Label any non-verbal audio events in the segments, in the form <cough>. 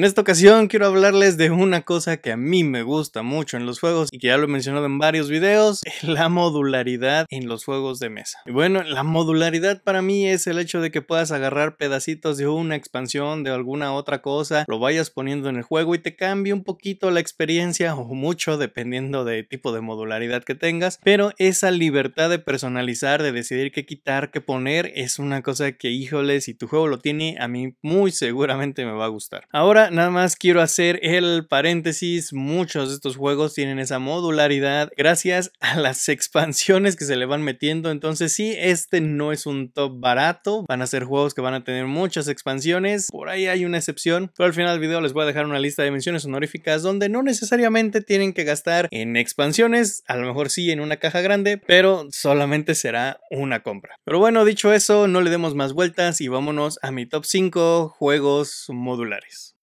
En esta ocasión quiero hablarles de una cosa que a mí me gusta mucho en los juegos y que ya lo he mencionado en varios videos, <laughs> la modularidad en los juegos de mesa. Y bueno, la modularidad para mí es el hecho de que puedas agarrar pedacitos de una expansión, de alguna otra cosa, lo vayas poniendo en el juego y te cambie un poquito la experiencia o mucho dependiendo del tipo de modularidad que tengas, pero esa libertad de personalizar, de decidir qué quitar, qué poner, es una cosa que híjole, si tu juego lo tiene, a mí muy seguramente me va a gustar. Ahora, nada más quiero hacer el paréntesis, muchos de estos juegos tienen esa modularidad gracias <laughs> a las expansiones que se le van metiendo, entonces sí, este no es un top barato, van a ser juegos que van a tener muchas expansiones, por ahí hay una excepción, pero al final del video les voy a dejar una lista de menciones honoríficas donde no necesariamente tienen que gastar en expansiones, a lo mejor sí en una caja grande, pero solamente será una compra. Pero bueno, dicho eso, no le demos más vueltas y vámonos a mi top 5 juegos modulares.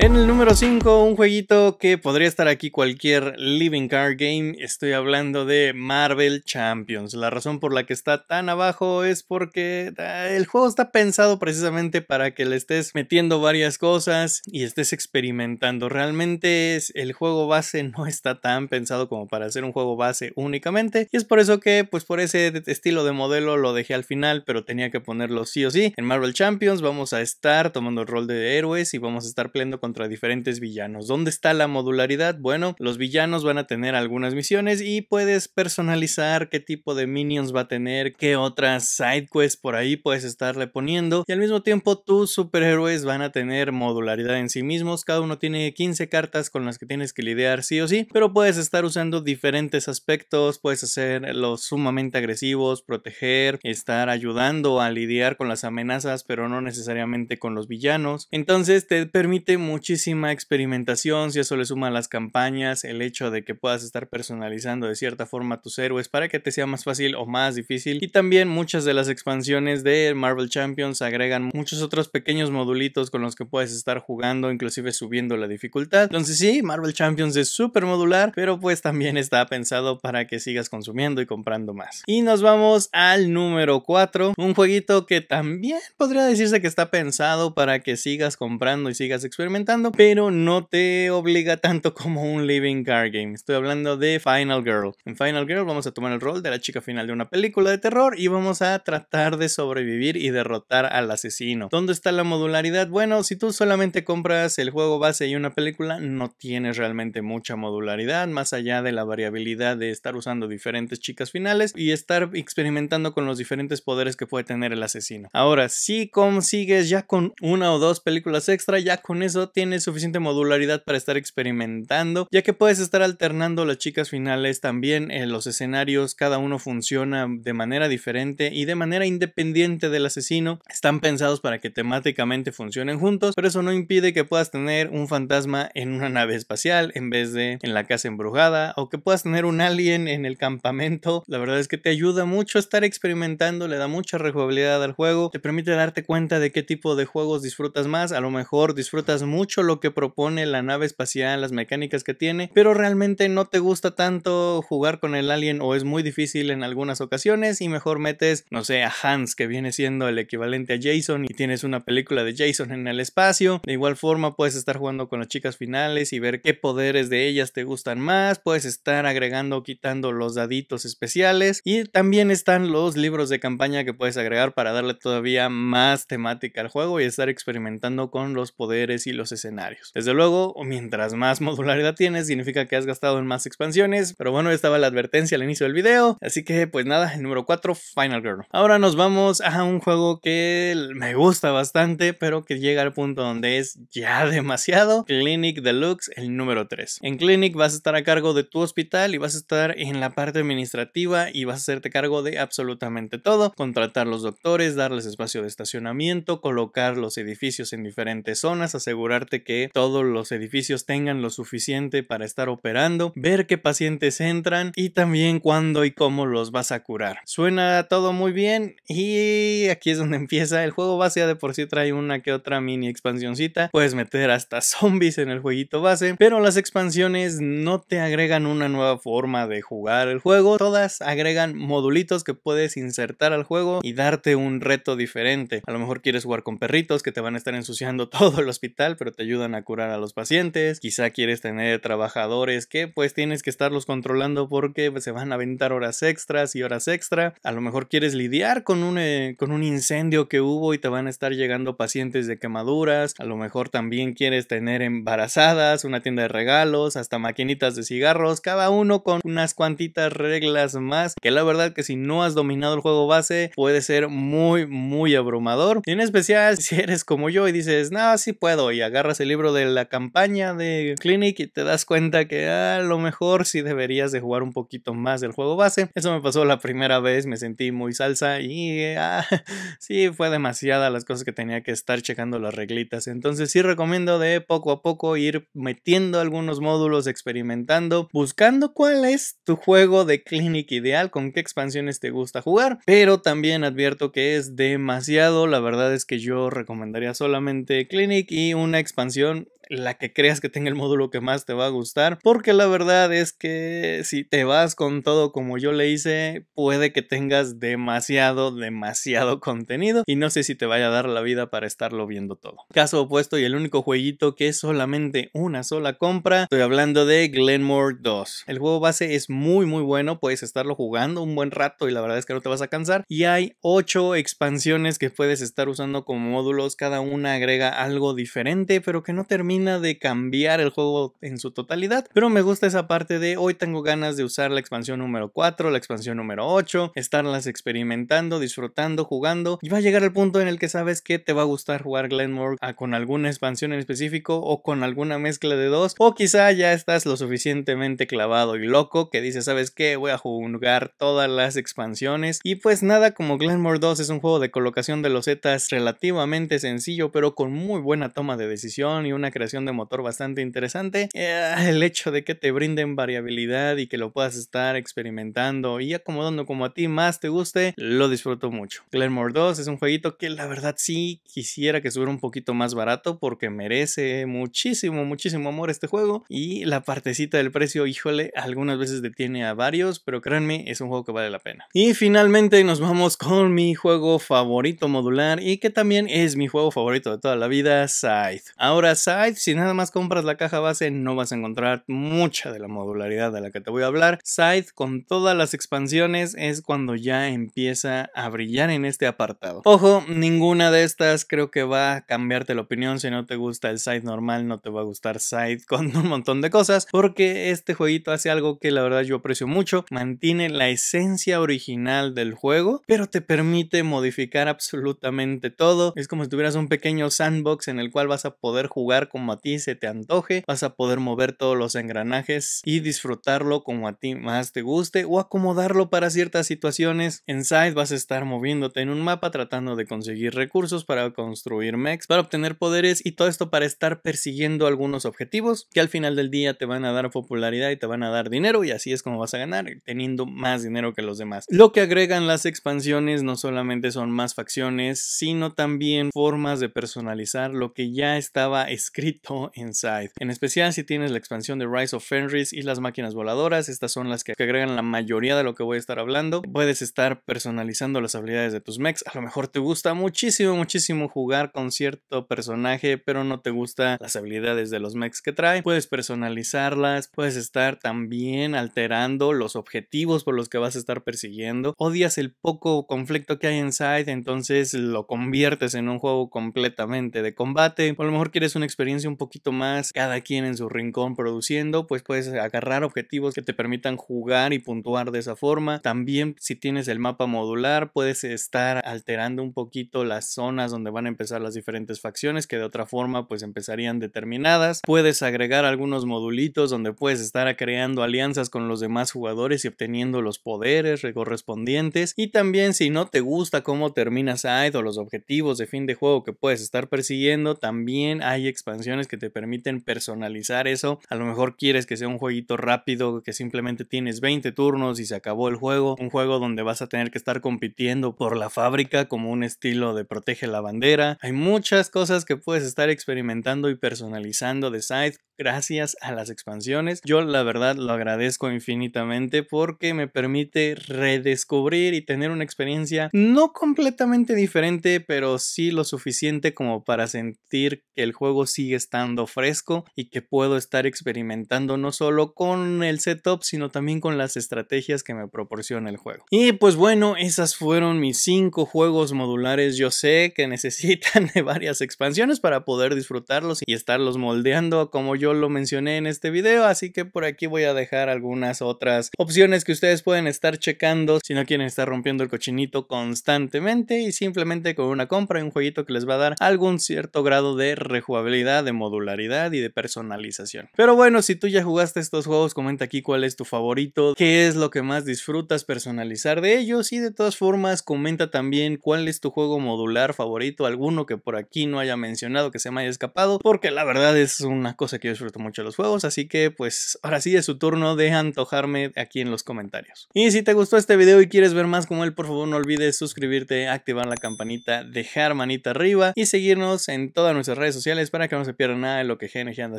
En el número 5, un jueguito que podría estar aquí cualquier Living Card Game, estoy hablando de Marvel Champions. La razón por la que está tan abajo es porque ah, el juego está pensado precisamente para que le estés metiendo varias cosas y estés experimentando. Realmente el juego base no está tan pensado como para ser un juego base únicamente y es por eso que pues por ese estilo de modelo lo dejé al final, pero tenía que ponerlo sí o sí. En Marvel Champions vamos a estar tomando el rol de héroes y vamos a estar peleando con contra diferentes villanos. ¿Dónde está la modularidad? Bueno, los villanos van a tener algunas misiones y puedes personalizar qué tipo de minions va a tener, qué otras sidequests por ahí puedes estarle poniendo y al mismo tiempo tus superhéroes van a tener modularidad en sí mismos, cada uno tiene 15 cartas con las que tienes que lidiar sí o sí, pero puedes estar usando diferentes aspectos, puedes hacer los sumamente agresivos, proteger, estar ayudando a lidiar con las amenazas, pero no necesariamente con los villanos. Entonces te permite mucho muchísima experimentación, si eso le suma las campañas, el hecho de que puedas estar personalizando de cierta forma tus héroes para que te sea más fácil o más difícil. Y también muchas de las expansiones de Marvel Champions agregan muchos otros pequeños modulitos con los que puedes estar jugando, inclusive subiendo la dificultad. Entonces sí, Marvel Champions es súper modular, pero pues también está pensado para que sigas consumiendo y comprando más. Y nos vamos al número 4, un jueguito que también podría decirse que está pensado para que sigas comprando y sigas experimentando pero no te obliga tanto como un living card game. Estoy hablando de Final Girl. En Final Girl vamos a tomar el rol de la chica final de una película de terror y vamos a tratar de sobrevivir y derrotar al asesino. ¿Dónde está la modularidad? Bueno, si tú solamente compras el juego base y una película, no tienes realmente mucha modularidad, más allá de la variabilidad de estar usando diferentes chicas finales y estar experimentando con los diferentes poderes que puede tener el asesino. Ahora, si consigues ya con una o dos películas extra, ya con eso tiene suficiente modularidad para estar experimentando, ya que puedes estar alternando las chicas finales también en eh, los escenarios, cada uno funciona de manera diferente y de manera independiente del asesino. Están pensados para que temáticamente funcionen juntos, pero eso no impide que puedas tener un fantasma en una nave espacial en vez de en la casa embrujada o que puedas tener un alien en el campamento. La verdad es que te ayuda mucho a estar experimentando, le da mucha rejugabilidad al juego, te permite darte cuenta de qué tipo de juegos disfrutas más, a lo mejor disfrutas mucho mucho lo que propone la nave espacial, las mecánicas que tiene, pero realmente no te gusta tanto jugar con el alien o es muy difícil en algunas ocasiones y mejor metes, no sé, a Hans que viene siendo el equivalente a Jason y tienes una película de Jason en el espacio. De igual forma puedes estar jugando con las chicas finales y ver qué poderes de ellas te gustan más, puedes estar agregando o quitando los daditos especiales y también están los libros de campaña que puedes agregar para darle todavía más temática al juego y estar experimentando con los poderes y los escenarios. Desde luego, mientras más <laughs> modularidad tienes, significa que has gastado en más expansiones, pero bueno, estaba la advertencia al inicio del video, así que pues nada, el número 4, Final Girl. Ahora nos vamos a un juego que me gusta bastante, pero que llega al punto donde es ya <laughs> demasiado, Clinic Deluxe, el número 3. En Clinic vas a estar a cargo de tu hospital y vas a estar en la parte administrativa y vas a hacerte cargo de absolutamente todo, contratar los doctores, darles espacio de estacionamiento, colocar los edificios en diferentes zonas, asegurar que todos los edificios tengan lo suficiente para estar operando, ver qué pacientes entran y también cuándo y cómo los vas a curar. Suena todo muy bien y aquí es donde <laughs> empieza el juego base, de por sí trae una que otra mini expansioncita, puedes meter hasta zombies en el jueguito base, pero las expansiones no te agregan una nueva forma de jugar el juego, todas agregan modulitos que puedes insertar al juego y darte un reto diferente. A lo mejor quieres jugar con perritos que te van a estar ensuciando <laughs> todo el hospital, pero te ayudan a curar a los pacientes. Quizá quieres tener trabajadores que pues tienes que estarlos controlando porque pues, se van a aventar horas extras y horas extra. A lo mejor quieres lidiar con un, eh, con un incendio que hubo y te van a estar llegando pacientes de quemaduras. A lo mejor también quieres tener embarazadas, una tienda de regalos, hasta maquinitas de cigarros, cada uno con unas cuantitas reglas más que la verdad que si no has dominado el juego base puede ser muy muy abrumador. Y en especial <laughs> si eres como yo y dices, no, sí puedo y agarro agarras el libro de la campaña de Clinic y te das cuenta que ah, a lo mejor si deberías de jugar un poquito más del juego base. Eso me pasó la primera vez, me sentí muy salsa y eh, ah, <laughs> sí fue demasiada las cosas que tenía que estar checando las reglitas. Entonces sí recomiendo de poco a poco ir metiendo algunos módulos, experimentando, buscando cuál es tu juego de Clinic ideal, con qué expansiones te gusta jugar, pero también advierto que es demasiado, la verdad es que yo recomendaría solamente Clinic y una expansión la que creas que tenga el módulo que más te va a gustar, porque la verdad es que si te vas con todo como yo le hice, puede que tengas demasiado, demasiado <laughs> contenido y no sé si te vaya a dar la vida para estarlo viendo todo. Caso opuesto y el único jueguito que es solamente una sola compra, estoy hablando de Glenmore 2. El juego base es muy muy bueno, puedes estarlo jugando un buen rato y la verdad es que no te vas a cansar y hay 8 expansiones que puedes estar usando como módulos, cada una agrega algo diferente, pero que no termina de cambiar el juego en su totalidad, pero me gusta esa parte de hoy tengo ganas de usar la expansión número 4, la expansión número 8, estarlas experimentando, disfrutando, jugando y va a llegar el punto en el que sabes que te va a gustar jugar Glenmore ah, con alguna expansión en específico o con alguna mezcla de dos o quizá ya estás lo suficientemente clavado y loco que dices, ¿sabes qué? Voy a jugar todas las expansiones y pues nada, como Glenmore 2 es un juego de colocación de los losetas relativamente sencillo pero con muy buena toma de decisión y una creación de motor bastante interesante. Eh, el hecho de que te brinden variabilidad y que lo puedas estar experimentando y acomodando como a ti más te guste, lo disfruto mucho. Glenmore 2 es un jueguito que la verdad sí quisiera que subiera un poquito más barato porque merece muchísimo, muchísimo amor este juego y la partecita del precio, híjole, algunas veces detiene a varios, pero créanme, es un juego que vale la pena. Y finalmente nos vamos con mi juego favorito modular y que también es mi juego favorito de toda la vida, Scythe. Ahora Scythe si nada más compras la caja base no vas a encontrar mucha de la modularidad de la que te voy a hablar. Side con todas las expansiones es cuando ya empieza a brillar en este apartado. Ojo, ninguna de estas creo que va a cambiarte la opinión. Si no te gusta el Side normal, no te va a gustar Side con un montón de cosas, porque este jueguito hace algo que la verdad yo aprecio mucho. Mantiene la esencia original del juego, pero te permite modificar absolutamente todo. Es como si tuvieras un pequeño sandbox en el cual vas a poder jugar con a ti se te antoje, vas a poder mover todos los engranajes y disfrutarlo como a ti más te guste o acomodarlo para ciertas situaciones. En Side vas a estar moviéndote en un mapa tratando de conseguir recursos para construir mechs, para obtener poderes y todo esto para estar persiguiendo algunos objetivos que al final del día te van a dar popularidad y te van a dar dinero y así es como vas a ganar teniendo más dinero que los demás. Lo que agregan las expansiones no solamente son más facciones, sino también formas de personalizar lo que ya estaba escrito Inside. En especial si tienes la expansión de Rise of Fenris y las máquinas voladoras, estas son las que agregan la mayoría de lo que voy a estar hablando. Puedes estar personalizando las habilidades de tus mechs. A lo mejor te gusta muchísimo, muchísimo jugar con cierto personaje, pero no te gustan las habilidades de los mechs que trae. Puedes personalizarlas, puedes estar también alterando los objetivos por los que vas a estar persiguiendo. Odias el poco conflicto que hay en Side, entonces lo conviertes en un juego completamente de combate. O a lo mejor quieres una experiencia un poquito más, cada quien en su rincón produciendo, pues puedes agarrar objetivos que te permitan jugar y puntuar de esa forma. También si tienes el mapa modular, puedes estar alterando un poquito las zonas donde van a empezar las diferentes facciones que de otra forma pues empezarían determinadas. Puedes agregar algunos modulitos donde puedes estar creando alianzas con los demás jugadores y obteniendo los poderes correspondientes. Y también si no te gusta cómo terminas Side o los objetivos de fin de juego que puedes estar persiguiendo, también hay expansión que te permiten personalizar eso. A lo mejor quieres que sea un jueguito rápido, que simplemente tienes 20 turnos y se acabó el juego. Un juego donde vas a tener que estar compitiendo por la fábrica como un estilo de protege la bandera. Hay muchas cosas que puedes estar experimentando y personalizando de Scythe gracias a las expansiones. Yo la verdad lo agradezco infinitamente porque me permite redescubrir y tener una experiencia no completamente diferente, pero sí lo suficiente como para sentir que el juego sigue estando fresco y que puedo estar experimentando no solo con el setup, sino también con las estrategias que me proporciona el juego. Y pues bueno, esas fueron mis 5 juegos modulares. Yo sé que <laughs> necesitan de varias expansiones para poder disfrutarlos y estarlos moldeando como yo lo mencioné en este video, así que por aquí voy a dejar algunas otras opciones que ustedes pueden estar checando si no quieren estar rompiendo el cochinito constantemente y simplemente con una compra y un jueguito que les va a dar algún cierto grado de rejugabilidad de modularidad y de personalización. Pero bueno, si tú ya jugaste estos juegos, comenta aquí cuál es tu favorito, qué es lo que más disfrutas personalizar de ellos y de todas formas comenta también cuál es tu juego modular favorito, alguno que por aquí no haya mencionado, que se me haya escapado, porque la verdad es una cosa que yo disfruto mucho los juegos, así que pues ahora sí es su turno de antojarme aquí en los comentarios. Y si te gustó este video y quieres ver más como él, por favor no olvides suscribirte, activar la campanita, dejar manita arriba y seguirnos en todas nuestras redes sociales para que no se pierdan nada de lo que GNG anda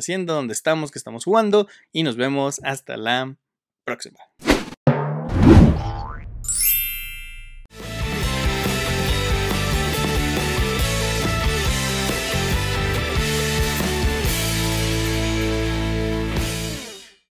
haciendo, donde estamos, que estamos jugando y nos vemos hasta la próxima.